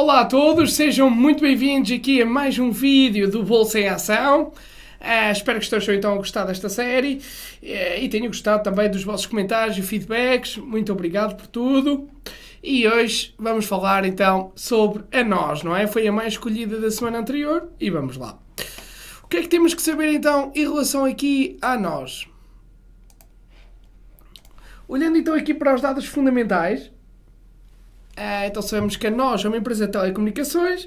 Olá a todos, sejam muito bem-vindos aqui a mais um vídeo do Bolsa em Ação. Uh, espero que estejam então a gostar desta série uh, e tenham gostado também dos vossos comentários e feedbacks. Muito obrigado por tudo. E hoje vamos falar então sobre a nós, não é? Foi a mais escolhida da semana anterior e vamos lá. O que é que temos que saber então em relação aqui a nós? Olhando então aqui para os dados fundamentais, é, então sabemos que a nós é uma empresa de telecomunicações,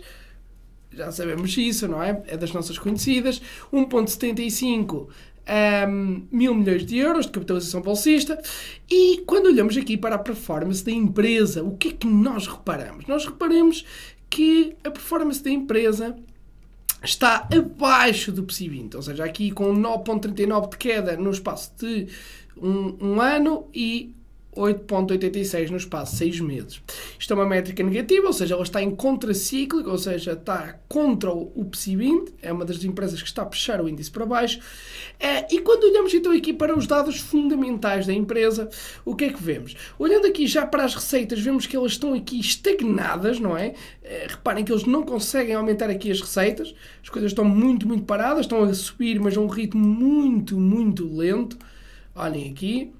já sabemos isso, não é? É das nossas conhecidas. 1,75 um, ehm, mil milhões de euros de capitalização bolsista. E quando olhamos aqui para a performance da empresa, o que é que nós reparamos? Nós reparamos que a performance da empresa está abaixo do PSI 20, então, ou seja, aqui com 9,39 de queda no espaço de um, um ano e 8,86 no espaço de 6 meses. Isto é uma métrica negativa, ou seja, ela está em contracíclico, ou seja, está contra o PSI 20, é uma das empresas que está a puxar o índice para baixo. Eh, e quando olhamos então aqui para os dados fundamentais da empresa, o que é que vemos? Olhando aqui já para as receitas, vemos que elas estão aqui estagnadas, não é? Eh, reparem que eles não conseguem aumentar aqui as receitas, as coisas estão muito, muito paradas, estão a subir, mas a um ritmo muito, muito lento. Olhem aqui,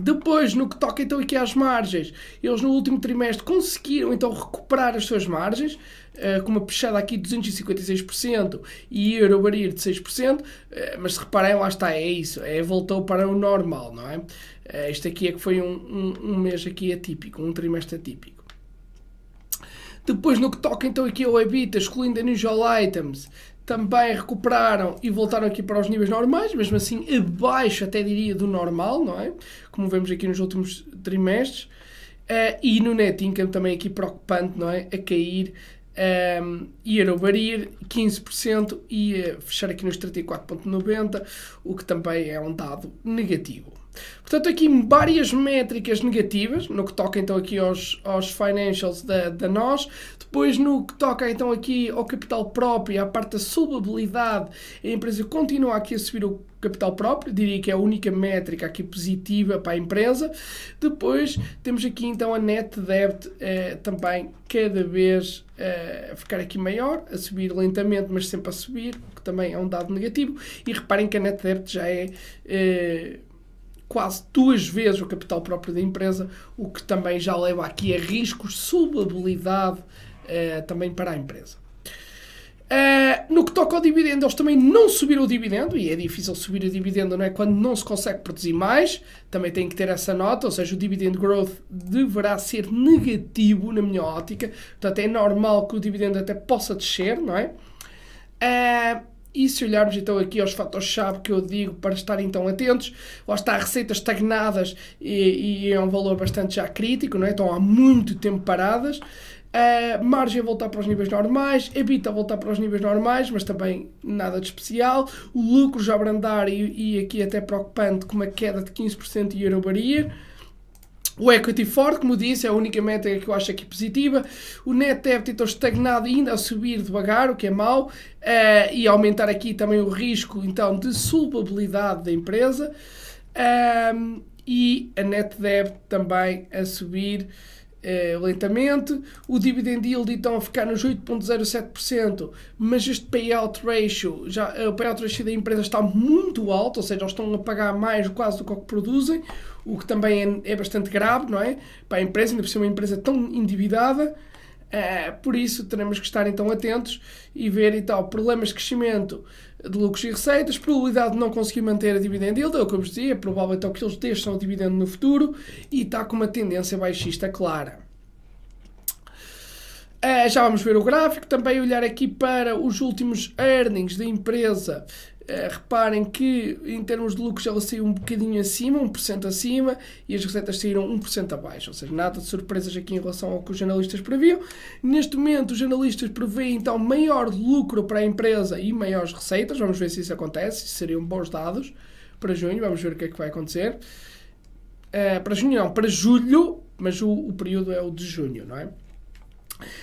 depois, no que toca então aqui às margens, eles no último trimestre conseguiram então recuperar as suas margens, uh, com uma puxada aqui de 256% e euro barir de 6%, uh, eh, mas se reparem, lá está, é isso, é, voltou para o normal, não é? Uh, este aqui é que foi um, um, um mês aqui atípico, um trimestre atípico. Depois, no que toca então aqui ao EBITDA, excluindo unusual items, também recuperaram e voltaram aqui para os níveis normais, mesmo assim abaixo até diria do normal, não é? Como vemos aqui nos últimos trimestres. Uh, e no net income também aqui preocupante, não é? A cair um, year over year, 15% e fechar aqui nos 34,90, o que também é um dado negativo. Portanto, aqui várias métricas negativas, no que toca então aqui aos, aos financials da, da nós, depois no que toca então aqui ao capital próprio, à parte da solvabilidade, a empresa continua aqui a subir o capital próprio, diria que é a única métrica aqui positiva para a empresa. Depois temos aqui então a net debt eh, também cada vez eh, a ficar aqui maior, a subir lentamente, mas sempre a subir, que também é um dado negativo. E reparem que a net debt já é eh, quase duas vezes o capital próprio da empresa, o que também já leva aqui a riscos, subabilidade uh, eh, também para a empresa. Uh, no que toca ao dividendo, eles também não subiram o dividendo, e é difícil subir o dividendo não é? quando não se consegue produzir mais. Também tem que ter essa nota, ou seja, o dividend growth deverá ser negativo, na minha ótica. Portanto, é normal que o dividendo até possa descer, não é? Uh, e se olharmos então aqui aos fatores-chave que eu digo para estarem então atentos, lá está receitas estagnadas e, e é um valor bastante já crítico, não é? estão há muito tempo paradas. Uh, margem a voltar para os níveis normais, EBITDA a voltar para os níveis normais, mas também nada de especial. O lucro já abrandar e, e aqui até preocupante com uma queda de 15% em over o equity forte, como disse, é a única métrica que eu acho aqui positiva. O net debt então estagnado ainda a subir devagar, o que é mau, uh, e aumentar aqui também o risco então de solvabilidade da empresa. Um, e a net debt também a subir eh, lentamente, o dividend yield então a ficar nos 8.07%, mas este payout ratio, já, eh, o payout ratio da empresa está muito alto, ou seja, eles estão a pagar mais quase do que o que produzem, o que também é, é bastante grave, não é? Para a empresa, ainda por ser uma empresa tão endividada, eh, por isso, teremos que estar então atentos e ver então problemas de crescimento de lucros e receitas, probabilidade de não conseguir manter a dividend yield, é o que eu vos dizia, é provável então que eles deixam o dividendo no futuro e está com uma tendência baixista clara. Uh, já vamos ver o gráfico, também olhar aqui para os últimos earnings da empresa. Uh, reparem que em termos de lucros ela saiu um bocadinho acima, 1% acima, e as receitas saíram 1% abaixo, ou seja, nada de surpresas aqui em relação ao que os jornalistas previam. Neste momento, os jornalistas prevêem então maior lucro para a empresa e maiores receitas, vamos ver se isso acontece, seriam bons dados para junho, vamos ver o que é que vai acontecer. Uh, para junho não, para julho, mas o, o período é o de junho, não é?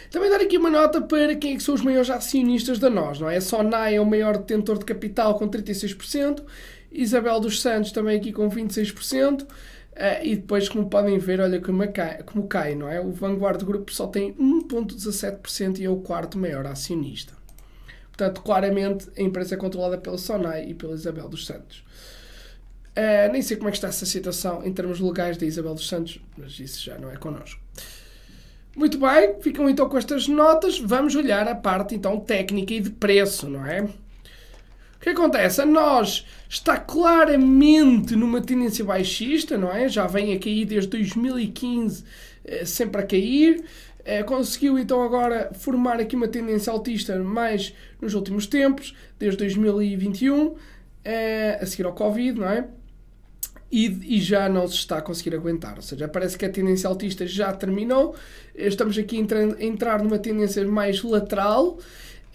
Também dar aqui uma nota para quem é que são os maiores acionistas da nós, não é? A Sonai é o maior detentor de capital com 36%, Isabel dos Santos também aqui com 26%. Uh, eh, e depois, como podem ver, olha como cai, como cai, não é? O Vanguard Group só tem 1,17% e é o quarto maior acionista. Portanto, claramente, a empresa é controlada pela Sonai e pela Isabel dos Santos. Uh, nem sei como é que está essa situação em termos legais da Isabel dos Santos, mas isso já não é connosco. Muito bem, ficam então com estas notas. Vamos olhar a parte então técnica e de preço, não é? O que acontece? A nós está claramente numa tendência baixista, não é? Já vem a cair desde 2015, eh, sempre a cair. Eh, conseguiu então agora formar aqui uma tendência altista mais nos últimos tempos, desde 2021, eh, a seguir ao Covid, não é? e, e, já não se está a conseguir aguentar. Ou seja, parece que a tendência altista já terminou, estamos aqui a entrar numa tendência mais lateral.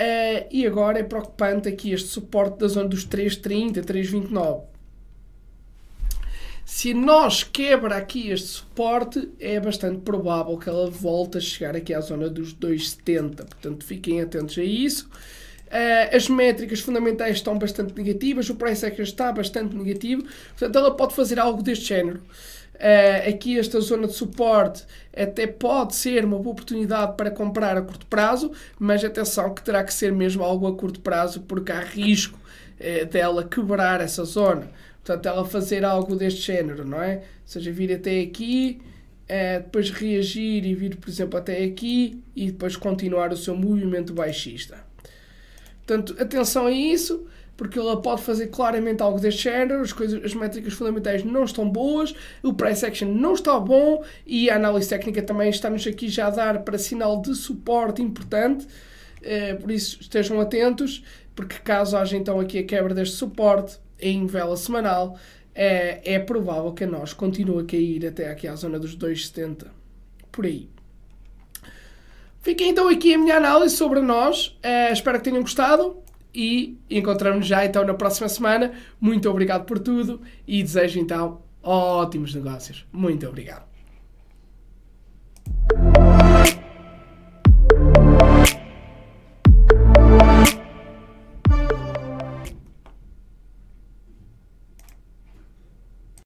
Uh, e agora é preocupante aqui este suporte da zona dos 3,30, 3,29. Se nós quebra aqui este suporte, é bastante provável que ela volte a chegar aqui à zona dos 2,70. Portanto, fiquem atentos a isso. Uh, as métricas fundamentais estão bastante negativas, o price action está bastante negativo, portanto ela pode fazer algo deste género. Uh, aqui esta zona de suporte até pode ser uma boa oportunidade para comprar a curto prazo, mas atenção que terá que ser mesmo algo a curto prazo porque há risco uh, dela quebrar essa zona. Portanto, ela fazer algo deste género, não é? Ou seja, vir até aqui, uh, depois reagir e vir, por exemplo, até aqui e depois continuar o seu movimento baixista. Portanto, atenção a isso, porque ela pode fazer claramente algo deste género, as, coisas, as métricas fundamentais não estão boas, o price action não está bom e a análise técnica também está-nos aqui já a dar para sinal de suporte importante, uh, por isso estejam atentos, porque caso haja então aqui a quebra deste suporte em vela semanal, é, é provável que a nós continue a cair até aqui à zona dos 2,70, por aí. Fica então aqui a minha análise sobre nós. Uh, espero que tenham gostado e encontramos-nos já então na próxima semana. Muito obrigado por tudo e desejo então ótimos negócios. Muito obrigado.